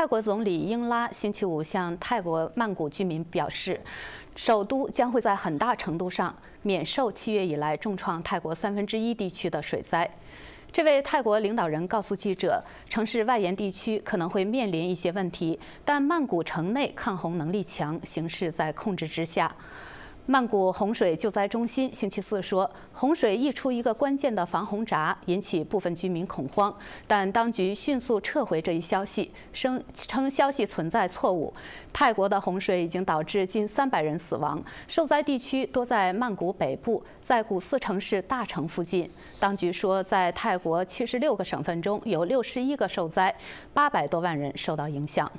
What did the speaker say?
泰国总理英拉星期五向泰国曼谷居民表示，首都将会在很大程度上免受七月以来重创泰国三分之一地区的水灾。这位泰国领导人告诉记者，城市外延地区可能会面临一些问题，但曼谷城内抗洪能力强，形势在控制之下。曼谷洪水救灾中心星期四说，洪水溢出一个关键的防洪闸，引起部分居民恐慌，但当局迅速撤回这一消息，声称消息存在错误。泰国的洪水已经导致近三百人死亡，受灾地区多在曼谷北部，在古寺城市大城附近。当局说，在泰国七十六个省份中有六十一个受灾八百多万人受到影响。